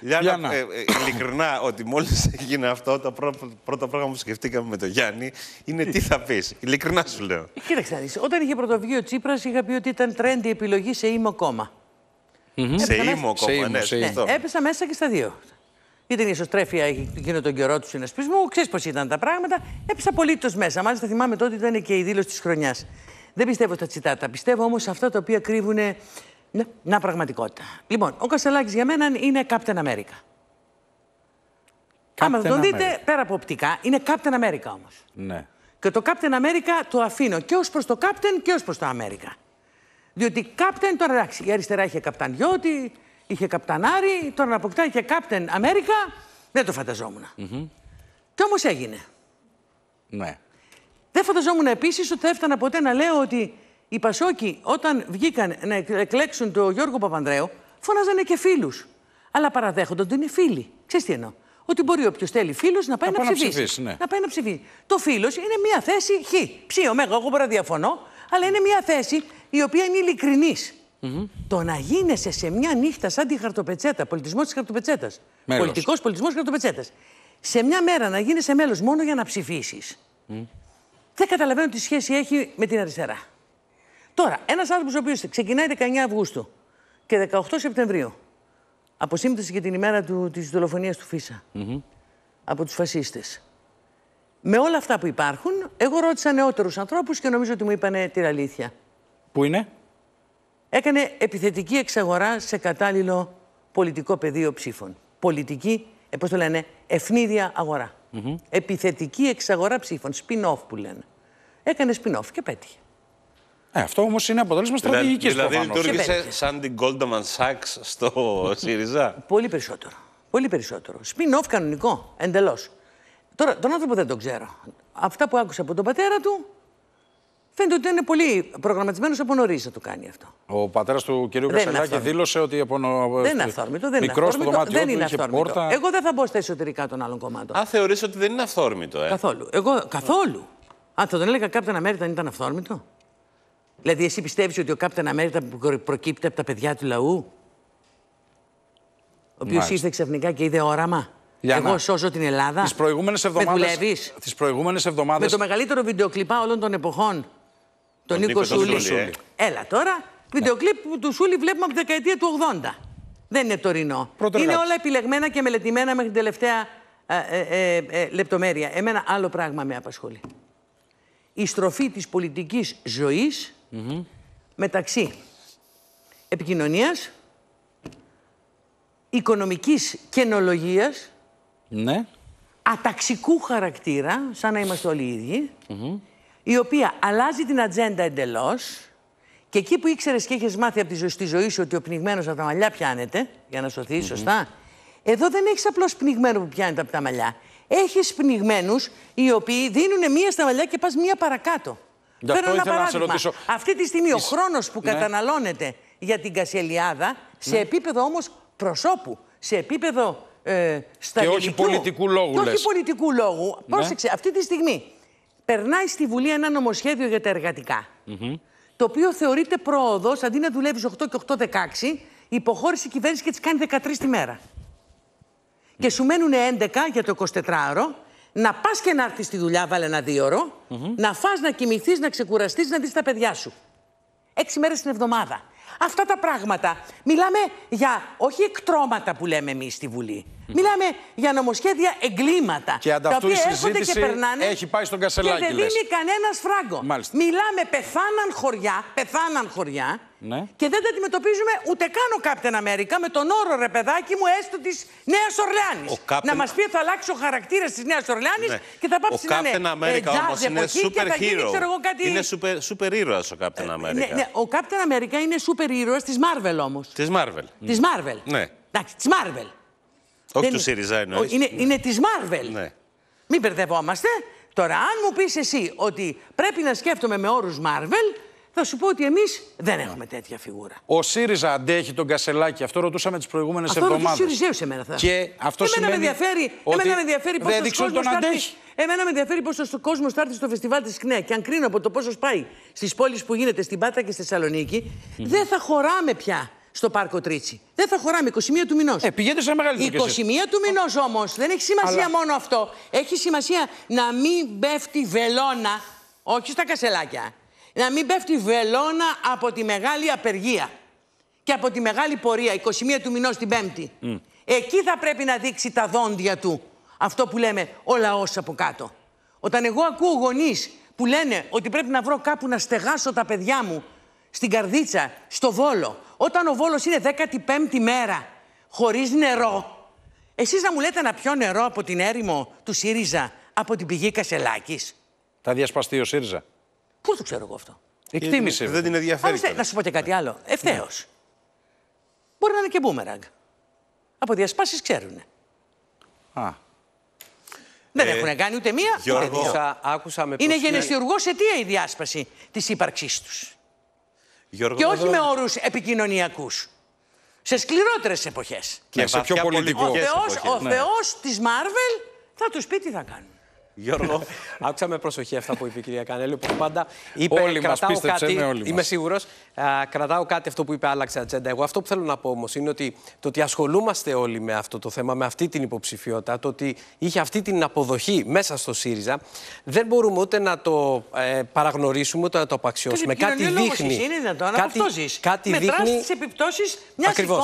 Λιάννα, ε, ε, ειλικρινά, ότι μόλις έγινε αυτό, το πρώτο, πρώτο πράγμα που σκεφτήκαμε με τον Γιάννη είναι τι θα πεις. Ειλικρινά σου λέω. Κοίταξε Όταν είχε πρωτοβγεί ο Τσίπρας, είχα πει ότι ήταν τρέντι επιλογή σε ήμο κόμμα. Mm -hmm. Σε ήμο κόμμα, ναι, ναι. Έπεσα μέσα και στα δύο. Ήταν η ισοστρέφεια εκείνο τον καιρό του συνασπισμού, ξέρεις πώς ήταν τα πράγματα. Έπεσα απολύτως μέσα. Μάλιστα θυμάμαι τότε ήταν και η δήλωση της χρονιάς. Δεν πιστεύω στα τσιτάτα. Πιστεύω όμως αυτά τα οποία κρύβουν ναι. Να πραγματικότητα. Λοιπόν, ο Κασελάκης για μένα είναι Captain America. Captain Άμα τον δείτε, America. πέρα από οπτικά, είναι Captain America όμως. Ναι. Και το Captain America το αφήνω και ως προς το Captain και ως προς το America. Διότι Captain τώρα εντάξει, η αριστερά είχε Captain Yoti, είχε Captain καπτανάρι, τώρα να αποκτάει και Captain America. Δεν το φανταζόμουν. Mm -hmm. Και έγινε. Ναι. Δεν φανταζόμουν επίσης ότι θα έφτανα ποτέ να λέω ότι οι Πασόκοι όταν βγήκαν να εκλέξουν τον Γιώργο Παπανδρέου, φώναζανε και φίλους. Αλλά παραδέχονται ότι είναι φίλοι. Ξέρεις τι εννοώ. Ότι μπορεί όποιος θέλει φίλος να πάει να, να ψηφίσει. Να, ναι. να πάει να ψηφίσει. Το φίλος είναι μια θέση χ. Ψήω εγώ, εγώ μπορώ να διαφωνώ, αλλά είναι μια θέση η οποία είναι ειλικρινής. Mm Το να γίνεσαι σε μια νύχτα σαν τη χαρτοπετσέτα, πολιτισμός της χαρτοπετσέτας. Πολιτικός πολιτισμός χαρτοπετσέτας. Σε μια μέρα να γίνεσαι μέλος μόνο για να ψηφίσεις. Mm. Δεν καταλαβαίνω τι σχέση έχει με την αριστερά. Τώρα, ένας άνθρωπος ο οποίος ξεκινάει 19 Αυγούστου και 18 Σεπτεμβρίου. Αποσύμπτωση και την ημέρα του, της δολοφονίας του Φίσα. Mm Από τους φασίστες. Με όλα αυτά που υπάρχουν, εγώ ρώτησα νεότερους ανθρώπους και νομίζω ότι μου είπανε την αλήθεια. Πού είναι? Έκανε επιθετική εξαγορά σε κατάλληλο πολιτικό πεδίο ψήφων. Πολιτική, ε, πώς το λένε, ευνίδια αγορά. Επιθετική εξαγορά ψήφων, spin-off που λένε. Έκανε spin-off και πέτυχε. Ε, αυτό όμως είναι αποτέλεσμα δηλαδή- στρατηγικής Δηλαδή, προφανώς. δηλαδή λειτουργήσε σαν την Goldman Sachs στο ΣΥΡΙΖΑ. Πολύ περισσότερο. Πολύ περισσότερο. Spin-off κανονικό, εντελώς. Τώρα, τον άνθρωπο δεν τον ξέρω. Αυτά που άκουσα από τον πατέρα του, Φαίνεται ότι είναι πολύ προγραμματισμένος από νωρίς να το κάνει αυτό. Ο πατέρας του κ. Κασελάκη δήλωσε ότι. Δεν είναι αυθόρμητο. Δεν Μικρός στο δωμάτιο δεν είναι αυθόρμητο. Πόρτα... Εγώ δεν θα μπω στα εσωτερικά των άλλων κομμάτων. Α, θεωρείς ότι δεν είναι αυθόρμητο, ε. Καθόλου. Εγώ, καθόλου. Αν θα τον έλεγα κάποιον αν ήταν αυθόρμητο. Δηλαδή, εσύ πιστεύεις ότι ο Κάπτεν Αμέρικα προκύπτει από τα παιδιά του λαού, ο οποίος ήρθε ξαφνικά και είδε όραμα. Εγώ σώζω την Ελλάδα. Τις προηγούμενες εβδομάδε. Τις προηγούμενες εβδομάδες. Με το μεγαλύτερο βιντεοκλειπά όλων των εποχών. Τον, Νίκο, Σούλη. Ε. Έλα τώρα. Βιντεοκλειπ του Σούλη βλέπουμε από τη δεκαετία του 80. Δεν είναι τωρινό. είναι όλα επιλεγμένα και μελετημένα μέχρι την τελευταία ε ε, ε, ε, λεπτομέρεια. Εμένα άλλο πράγμα με απασχολεί. Η στροφή της πολιτικής ζωής. Mm-hmm. μεταξύ επικοινωνίας, οικονομικής κενολογίας, ναι. αταξικού χαρακτήρα, σαν να είμαστε όλοι οι ιδιοι mm-hmm. η οποία αλλάζει την ατζέντα εντελώς και εκεί που ήξερες και έχεις μάθει από τη ζωή, στη ζωή σου ότι ο πνιγμένος από τα μαλλιά πιάνεται, για να σωθει mm mm-hmm. σωστά, εδώ δεν έχεις απλώς πνιγμένο που πιάνεται από τα μαλλιά. Έχεις πνιγμένους οι οποίοι δίνουν μία στα μαλλιά και πας μία παρακάτω. Γι' αυτό ήθελα να σε ρωτήσω. Αυτή τη στιγμή ο χρόνος που ναι. καταναλώνεται για την Κασελιάδα σε ναι. επίπεδο όμως προσώπου, σε επίπεδο ε, στα Και όχι πολιτικού λόγου. Και όχι πολιτικού λόγου. Ναι. Πρόσεξε, αυτή τη στιγμή περνάει στη Βουλή ένα νομοσχέδιο για τα εργατικά. Mm Το οποίο θεωρείται πρόοδος αντί να δουλεύεις 8 και 8, 16, υποχώρησε η κυβέρνηση και τι κάνει 13 τη μέρα. Και σου μένουν 11 για το 24ωρο να πας και να έρθεις στη δουλειά, βάλε ένα δύο ώρο, να φας, να κοιμηθείς, να ξεκουραστείς, να δεις τα παιδιά σου. Έξι μέρες την εβδομάδα. Αυτά τα πράγματα. Μιλάμε για όχι εκτρώματα που λέμε εμείς στη Βουλή. Μιλάμε για νομοσχέδια εγκλήματα. Και τα οποία η έρχονται και περνάνε. Έχει πάει στον Κασελάκη. Και δεν δίνει κανένας φράγκο. Μιλάμε, πεθάναν χωριά, πεθάναν χωριά, ναι. Και δεν τα αντιμετωπίζουμε ούτε καν ο Κάπτεν Αμέρικα με τον όρο ρε παιδάκι μου έστω της Νέας Ορλάνη. Να μας πει θα αλλάξει ο χαρακτήρα της Νέας Ορλάνη ναι. και θα πάψει να ε, είναι. Ο Κάπτεν Αμέρικα όμω είναι super hero. Κάτι... Είναι super, super ήρωα ο Κάπτεν Αμέρικα. ναι, ναι, ο Κάπτεν Αμέρικα είναι super ήρωα της Marvel όμως. Της Marvel. Mm. Της Marvel. Ναι. Εντάξει, της Marvel. Όχι του ΣΥΡΙΖΑ Είναι, ναι. είναι της Marvel. Ναι. Μην μπερδευόμαστε. Τώρα, αν μου πεις εσύ ότι πρέπει να σκέφτομαι με όρους Marvel, θα σου πω ότι εμείς δεν έχουμε τέτοια φιγούρα. Ο ΣΥΡΙΖΑ αντέχει τον Κασελάκη. Αυτό ρωτούσαμε τις προηγούμενες εβδομάδε. Αυτό ο μένα θα. Και αυτό σημαίνει. Με ενδιαφέρει, ότι εμένα με ενδιαφέρει πώς ο τον αντέχει. Εμένα με ενδιαφέρει πόσο κόσμος θα έρθει στο φεστιβάλ της ΚΝΕ. Και αν κρίνω από το πόσο πάει στις πόλεις που γίνεται, στην Πάτρα και στη Θεσσαλονίκη, mm -hmm. δεν θα χωράμε πια στο πάρκο Τρίτσι. Δεν θα χωράμε 21 του μηνός. Ε, πηγαίνετε σε μεγάλη 21 του μηνός όμως δεν έχει σημασία Αλλά... μόνο αυτό. Έχει σημασία να μην πέφτει βελόνα, όχι στα κασελάκια, να μην πέφτει βελόνα από τη μεγάλη απεργία και από τη μεγάλη πορεία, 21 του μηνός την Πέμπτη. Mm. Εκεί θα πρέπει να δείξει τα δόντια του αυτό που λέμε ο λαός από κάτω. Όταν εγώ ακούω γονείς που λένε ότι πρέπει να βρω κάπου να στεγάσω τα παιδιά μου στην Καρδίτσα, στο Βόλο, όταν ο Βόλος είναι 15η μέρα, χωρίς νερό, εσείς να μου λέτε να πιω νερό από την έρημο του ΣΥΡΙΖΑ, από την πηγή Κασελάκης. Θα διασπαστεί ο ΣΥΡΙΖΑ. Πού το ξέρω εγώ αυτό. Εκτίμησε. Δεν την ενδιαφέρει. να σου πω και κάτι άλλο. Ναι. Ευθέως. Μπορεί να είναι και μπούμεραγκ. Από διασπάσεις ξέρουν. Α. Δεν ε, έχουν κάνει ούτε μία. Γιώργο, άκουσα, άκουσα με είναι γενεσιουργό αιτία η διάσπαση της ύπαρξής τους. και όχι με όρους επικοινωνιακούς. Σε σκληρότερες εποχές. Ναι, και σε πιο πολιτικό. Ο Θεό τη Μάρβελ θα τους πει τι θα κάνουν. Γιώργο, άκουσα με προσοχή αυτά που είπε η κυρία Κανέλη. Όπως πάντα, είπε όλοι κρατάω ναι, είμαι σίγουρο. Κρατάω κάτι αυτό που είπε, άλλαξε ατζέντα. Εγώ αυτό που θέλω να πω όμως είναι ότι το ότι ασχολούμαστε όλοι με αυτό το θέμα, με αυτή την υποψηφιότητα, το ότι είχε αυτή την αποδοχή μέσα στο ΣΥΡΙΖΑ, δεν μπορούμε ούτε να το ε, παραγνωρίσουμε ούτε να το απαξιώσουμε. Κάτι δείχνει. Είναι δυνατόν, κάτι, Μετράς δείχνει. τις επιπτώσεις μιας εικόνα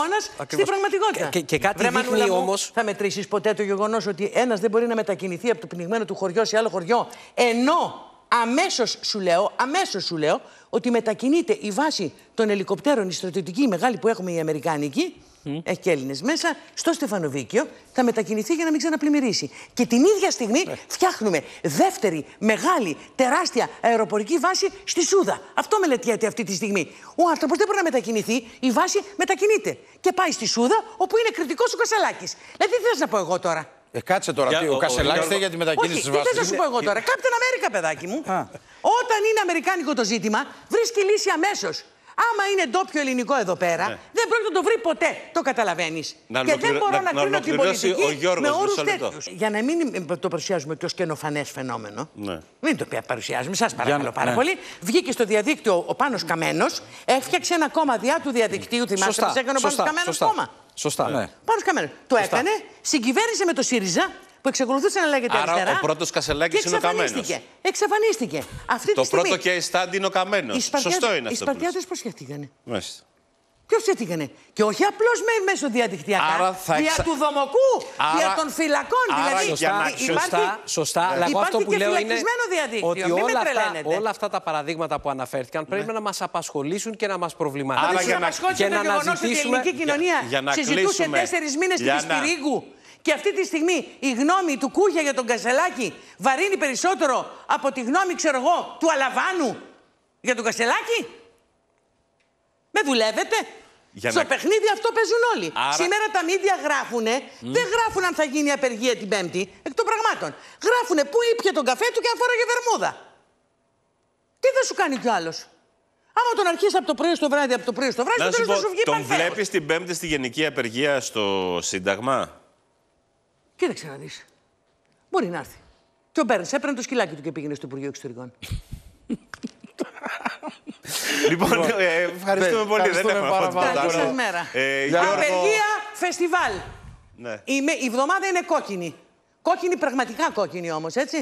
στην πραγματικότητα. Και, και κάτι Βρε, δείχνει όμως. Θα μετρήσεις ποτέ το γεγονός ότι ένας δεν μπορεί να μετακινηθεί από το πνιγμένο του χωριό σε άλλο χωριό. Ενώ αμέσως σου λέω, αμέσως σου λέω, ότι μετακινείται η βάση των ελικοπτέρων, η στρατιωτική η μεγάλη που έχουμε οι Αμερικάνικοι, mm. έχει και Έλληνες μέσα, στο Στεφανοβίκιο, θα μετακινηθεί για να μην ξαναπλημμυρίσει. Και την ίδια στιγμή ναι. φτιάχνουμε δεύτερη μεγάλη, τεράστια αεροπορική βάση στη Σούδα. Αυτό μελετιέται αυτή τη στιγμή. Ο άνθρωπος δεν μπορεί να μετακινηθεί, η βάση μετακινείται. Και πάει στη Σούδα, όπου είναι κριτικός ο Κασαλάκης. Δηλαδή, τι θες να πω εγώ τώρα. Ε, κάτσε τώρα. Για, ο, ο Κασελάκη θέλει για τη μετακίνηση της Βάσης. Τι θα σου πω εγώ τώρα. την ε, Αμέρικα, παιδάκι μου. Όταν είναι αμερικάνικο το ζήτημα, βρίσκει λύση αμέσως. Άμα είναι ντόπιο ελληνικό εδώ πέρα, ναι. δεν πρόκειται να το βρει ποτέ. Το καταλαβαίνεις. Και δεν μπορώ να, κρίνω την πολιτική με όρου τέτοιους. Για να μην το παρουσιάζουμε και ω καινοφανέ φαινόμενο. Ναι. Μην το παρουσιάζουμε, σας παρακαλώ πάρα ναι. πολύ. Βγήκε στο διαδίκτυο ο Πάνος Καμένος, έφτιαξε ένα κόμμα διά του διαδικτύου. Θυμάστε, έκανε ο Πάνος Καμένο κόμμα. Σωστά, ναι. Πάνω καμένος. Το έκανε, συγκυβέρνησε με το ΣΥΡΙΖΑ που εξακολουθούσε να λέγεται Άρα, αριστερά. Άρα ο πρώτο Κασελάκης είναι ο καμένος. Εξαφανίστηκε. Αυτή το πρώτο και στάντι είναι ο καμένος. Σωστό είναι αυτό. Οι Σπαρτιάτε προσχεθήκανε. Μάλιστα. Ποιος έτυχε. Και όχι απλώς με μέσω διαδικτυακά. Άρα θα Δια εξα... του δομοκού, Άρα... δια των φυλακών. Άρα, δηλαδή, σωστά, υπάρχει... σωστά, σωστά. Αλλά αυτό και λέω είναι ότι όλα αυτά, όλα αυτά τα παραδείγματα που αναφέρθηκαν ναι. πρέπει να μας απασχολήσουν και να μας προβληματίσουν. Άρα, για να, και να αναζητήσουμε. η ελληνική κοινωνία για, για συζητούσε τέσσερις μήνες τη Πυρίγκου. Και αυτή τη στιγμή η γνώμη του Κούγια για τον Κασελάκη βαρύνει περισσότερο από τη γνώμη, ξέρω εγώ, του Αλαβάνου για τον Κασελάκη. Με δουλεύετε. Για Στο να... παιχνίδι αυτό παίζουν όλοι. Σήμερα τα μίδια γράφουν, δεν γράφουν αν θα γίνει η απεργία την Πέμπτη, εκ των πραγμάτων. Γράφουν πού ήπια τον καφέ του και αν φόραγε βερμούδα. Τι θα σου κάνει κι άλλος. Άμα τον αρχίσει από το πρωί στο βράδυ, από το πρωί στο βράδυ, δεν θα σου βγει Τον βλέπεις την Πέμπτη στη γενική απεργία στο Σύνταγμα. Κοίταξε να δεις. Μπορεί να έρθει. Και ο Μπέρν έπαιρνε το σκυλάκι του και πήγαινε στο Υπουργείο Εξωτερικών. Λοιπόν, λοιπόν ε, ε, ευχαριστούμε ναι, πολύ. Δεν έχουμε πάρα πολύ. μέρα. Ε, Απεργία φεστιβάλ. Ναι. Η εβδομάδα είναι κόκκινη. Κόκκινη, πραγματικά κόκκινη όμως, έτσι.